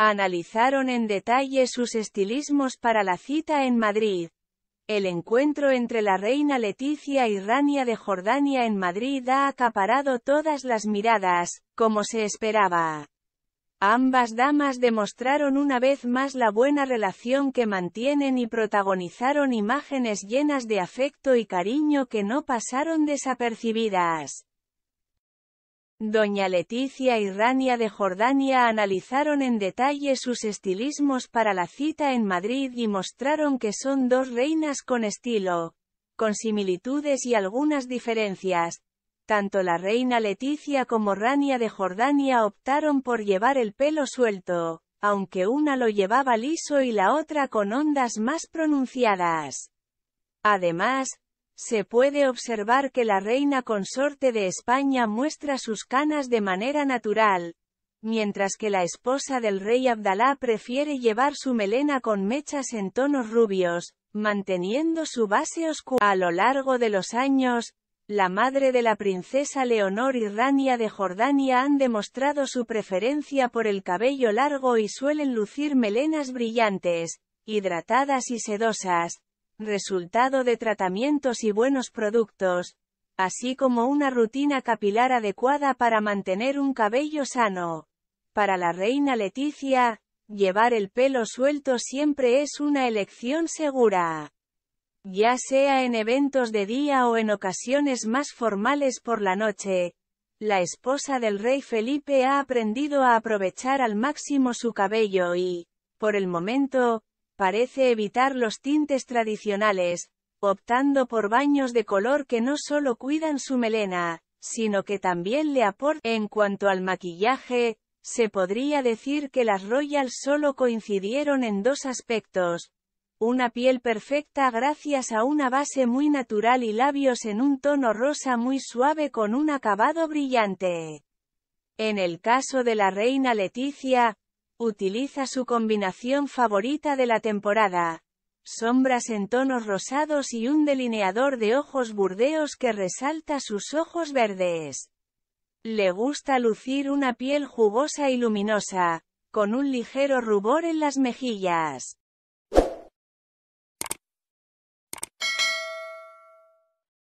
Analizaron en detalle sus estilismos para la cita en Madrid. El encuentro entre la reina Leticia y Rania de Jordania en Madrid ha acaparado todas las miradas, como se esperaba. Ambas damas demostraron una vez más la buena relación que mantienen y protagonizaron imágenes llenas de afecto y cariño que no pasaron desapercibidas. Doña Leticia y Rania de Jordania analizaron en detalle sus estilismos para la cita en Madrid y mostraron que son dos reinas con estilo, con similitudes y algunas diferencias. Tanto la reina Leticia como Rania de Jordania optaron por llevar el pelo suelto, aunque una lo llevaba liso y la otra con ondas más pronunciadas. Además, se puede observar que la reina consorte de España muestra sus canas de manera natural, mientras que la esposa del rey Abdalá prefiere llevar su melena con mechas en tonos rubios, manteniendo su base oscura. A lo largo de los años, la madre de la princesa Leonor y Rania de Jordania han demostrado su preferencia por el cabello largo y suelen lucir melenas brillantes, hidratadas y sedosas, resultado de tratamientos y buenos productos, así como una rutina capilar adecuada para mantener un cabello sano. Para la reina Leticia, llevar el pelo suelto siempre es una elección segura. Ya sea en eventos de día o en ocasiones más formales por la noche, la esposa del rey Felipe ha aprendido a aprovechar al máximo su cabello y, por el momento, parece evitar los tintes tradicionales, optando por baños de color que no solo cuidan su melena, sino que también le aportan. En cuanto al maquillaje, se podría decir que las Royals solo coincidieron en dos aspectos. Una piel perfecta gracias a una base muy natural y labios en un tono rosa muy suave con un acabado brillante. En el caso de la reina Leticia, Utiliza su combinación favorita de la temporada. Sombras en tonos rosados y un delineador de ojos burdeos que resalta sus ojos verdes. Le gusta lucir una piel jugosa y luminosa, con un ligero rubor en las mejillas.